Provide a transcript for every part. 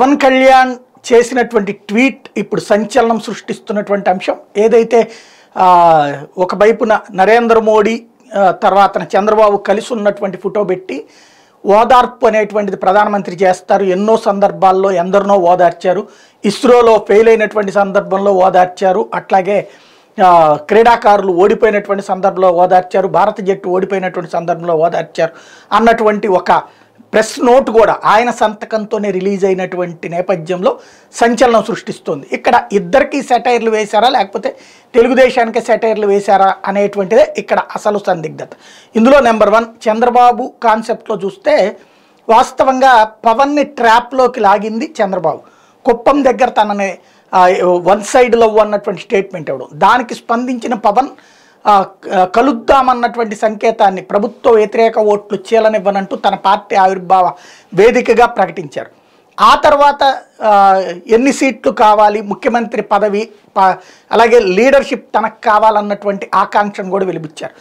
పవన్ కళ్యాణ్ చేసినటువంటి ట్వీట్ ఇప్పుడు సంచలనం సృష్టిస్తున్నటువంటి అంశం ఏదైతే ఒకవైపున నరేంద్ర మోడీ తర్వాత చంద్రబాబు కలిసి ఉన్నటువంటి ఫోటో పెట్టి ఓదార్పు అనేటువంటిది ప్రధానమంత్రి చేస్తారు ఎన్నో సందర్భాల్లో ఎందరినో ఓదార్చారు ఇస్రోలో ఫెయిల్ అయినటువంటి సందర్భంలో ఓదార్చారు అట్లాగే క్రీడాకారులు ఓడిపోయినటువంటి సందర్భంలో ఓదార్చారు భారత జట్టు ఓడిపోయినటువంటి సందర్భంలో ఓదార్చారు అన్నటువంటి ఒక ప్రెస్ నోట్ కూడా ఆయన సంతకంతోనే రిలీజ్ అయినటువంటి నేపథ్యంలో సంచలనం సృష్టిస్తుంది ఇక్కడ ఇద్దరికి సెటైర్లు వేశారా లేకపోతే తెలుగుదేశానికి సెటైర్లు వేశారా అనేటువంటిదే ఇక్కడ అసలు సందిగ్ధత ఇందులో నెంబర్ వన్ చంద్రబాబు కాన్సెప్ట్లో చూస్తే వాస్తవంగా పవన్ని ట్రాప్లోకి లాగింది చంద్రబాబు కుప్పం దగ్గర తనని వన్ సైడ్లో అన్నటువంటి స్టేట్మెంట్ ఇవ్వడం దానికి స్పందించిన పవన్ కలుద్దామన్నటువంటి సంకేతాన్ని ప్రభుత్వ వ్యతిరేక ఓట్లు చీలనివ్వనంటూ తన పార్టీ ఆవిర్భావ వేదికగా ప్రకటించారు ఆ తర్వాత ఎన్ని సీట్లు కావాలి ముఖ్యమంత్రి పదవి అలాగే లీడర్షిప్ తనకు కావాలన్నటువంటి ఆకాంక్షను కూడా వెలిపించారు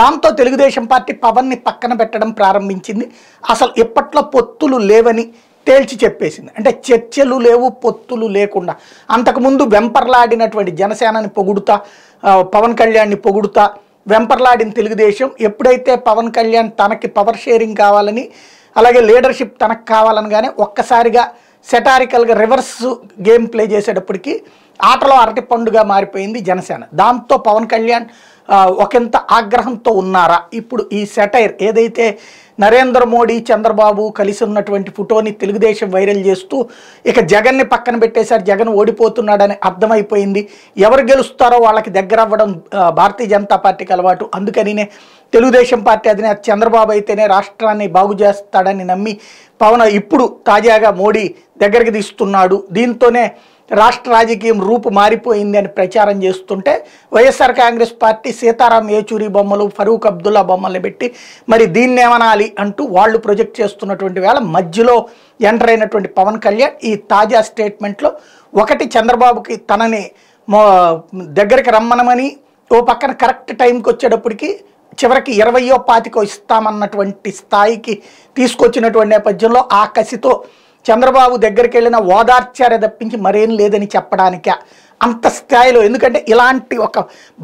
దాంతో తెలుగుదేశం పార్టీ పవన్ని పక్కన పెట్టడం ప్రారంభించింది అసలు ఎప్పట్లో పొత్తులు లేవని తేల్చి చెప్పేసింది అంటే చర్చలు లేవు పొత్తులు లేకుండా అంతకుముందు వెంపర్లాడినటువంటి జనసేనని పొగుడుతా పవన్ కళ్యాణ్ని పొగుడుతా వెంపర్లాడిన తెలుగుదేశం ఎప్పుడైతే పవన్ కళ్యాణ్ తనకి పవర్ షేరింగ్ కావాలని అలాగే లీడర్షిప్ తనకు కావాలనగానే ఒక్కసారిగా సెటారికల్గా రివర్స్ గేమ్ ప్లే చేసేటప్పటికీ ఆటలో అరటి పండుగ మారిపోయింది జనసేన దాంతో పవన్ కళ్యాణ్ ఒకంత ఆగ్రహంతో ఉన్నారా ఇప్పుడు ఈ సెటైర్ ఏదైతే నరేంద్ర మోడీ చంద్రబాబు కలిసి ఉన్నటువంటి ఫోటోని తెలుగుదేశం వైరల్ చేస్తూ ఇక జగన్ని పక్కన పెట్టేశారు జగన్ ఓడిపోతున్నాడని అర్థమైపోయింది ఎవరు గెలుస్తారో వాళ్ళకి దగ్గర అవ్వడం భారతీయ జనతా పార్టీకి అలవాటు అందుకనినే తెలుగుదేశం పార్టీ అధినేత చంద్రబాబు అయితేనే రాష్ట్రాన్ని బాగు చేస్తాడని నమ్మి పవన్ ఇప్పుడు తాజాగా మోడీ దగ్గరికి తీస్తున్నాడు దీంతోనే రాష్ట్ర రాజకీయం రూపు మారిపోయింది అని ప్రచారం చేస్తుంటే వైఎస్ఆర్ కాంగ్రెస్ పార్టీ సీతారాం ఏచూరి బొమ్మలు ఫరూక్ అబ్దుల్లా బొమ్మల్ని పెట్టి మరి దీన్నేమనాలి అంటూ వాళ్ళు ప్రొజెక్ట్ చేస్తున్నటువంటి వేళ మధ్యలో ఎంటర్ అయినటువంటి పవన్ కళ్యాణ్ ఈ తాజా స్టేట్మెంట్లో ఒకటి చంద్రబాబుకి తనని దగ్గరికి రమ్మనమని ఓ పక్కన కరెక్ట్ టైంకి వచ్చేటప్పటికి చివరికి ఇరవయో పాతికో ఇస్తామన్నటువంటి స్థాయికి తీసుకొచ్చినటువంటి నేపథ్యంలో ఆ కసితో చంద్రబాబు దగ్గరికి వెళ్ళిన ఓదార్చార్య తప్పించి మరేం లేదని చెప్పడానికే అంత స్థాయిలో ఎందుకంటే ఇలాంటి ఒక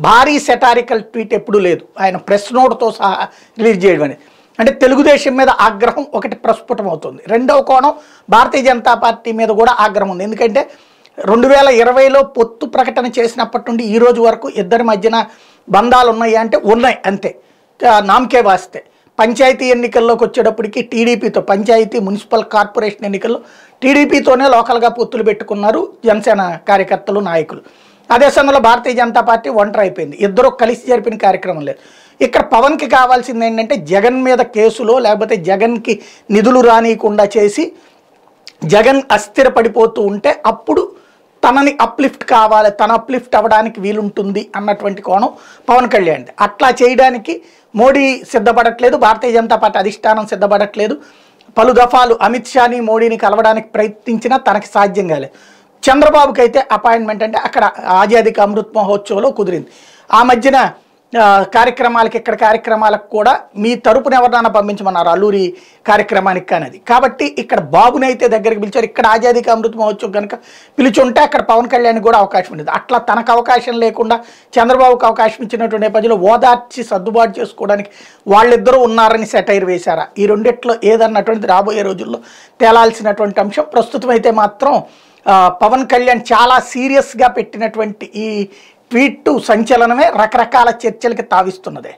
భారీ సెటారికల్ ట్వీట్ ఎప్పుడూ లేదు ఆయన ప్రెస్ నోట్తో సహా రిలీజ్ చేయడం అనేది అంటే తెలుగుదేశం మీద ఆగ్రహం ఒకటి ప్రస్ఫుటమవుతుంది రెండవ కోణం భారతీయ జనతా పార్టీ మీద కూడా ఆగ్రహం ఉంది ఎందుకంటే రెండు వేల ఇరవైలో పొత్తు ప్రకటన చేసినప్పటి నుండి ఈ రోజు వరకు ఇద్దరి మధ్యన బంధాలు ఉన్నాయి అంటే ఉన్నాయి అంతే నామకే వాస్తే పంచాయతీ ఎన్నికల్లోకి వచ్చేటప్పటికి టీడీపీతో పంచాయతీ మున్సిపల్ కార్పొరేషన్ ఎన్నికల్లో టీడీపీతోనే లోకల్గా పొత్తులు పెట్టుకున్నారు జనసేన కార్యకర్తలు నాయకులు అదే సమయంలో భారతీయ జనతా పార్టీ ఒంటరి అయిపోయింది ఇద్దరు కలిసి జరిపిన కార్యక్రమం లేదు ఇక్కడ పవన్కి కావాల్సింది ఏంటంటే జగన్ మీద కేసులో లేకపోతే జగన్కి నిధులు రానియకుండా చేసి జగన్ అస్థిరపడిపోతూ ఉంటే అప్పుడు తనని అప్లిఫ్ట్ కావాలి తన అప్లిఫ్ట్ అవ్వడానికి వీలుంటుంది అన్నటువంటి కోణం పవన్ కళ్యాణ్ అట్లా చేయడానికి మోడీ సిద్ధపడట్లేదు భారతీయ జనతా పార్టీ అధిష్టానం సిద్ధపడట్లేదు పలు దఫాలు అమిత్ షాని మోడీని కలవడానికి ప్రయత్నించినా తనకి సాధ్యం కాలేదు చంద్రబాబుకి అయితే అపాయింట్మెంట్ అంటే అక్కడ ఆజాదిక అమృత్ మహోత్సవంలో కుదిరింది ఆ మధ్యన కార్యక్రమాలకి ఇక్కడ కార్యక్రమాలకు కూడా మీ తరపున ఎవరినైనా పంపించమన్నారు అల్లూరి కార్యక్రమానికి కానిది కాబట్టి ఇక్కడ బాబునైతే దగ్గరికి పిలిచారు ఇక్కడ ఆజాదీకి అమృత మహోత్సవం కనుక పిలిచుంటే అక్కడ పవన్ కళ్యాణ్ కూడా అవకాశం ఉండేది అట్లా తనకు అవకాశం లేకుండా చంద్రబాబుకు అవకాశం ఇచ్చినటువంటి నేపథ్యంలో ఓదార్చి సర్దుబాటు చేసుకోవడానికి వాళ్ళిద్దరూ ఉన్నారని సెటైర్ వేశారా ఈ రెండిట్లో ఏదన్నటువంటిది రాబోయే రోజుల్లో తేలాల్సినటువంటి అంశం ప్రస్తుతం అయితే మాత్రం పవన్ కళ్యాణ్ చాలా సీరియస్గా పెట్టినటువంటి ఈ ట్వీట్ టు సంచలనమే రకరకాల చర్చలకి తావిస్తున్నదే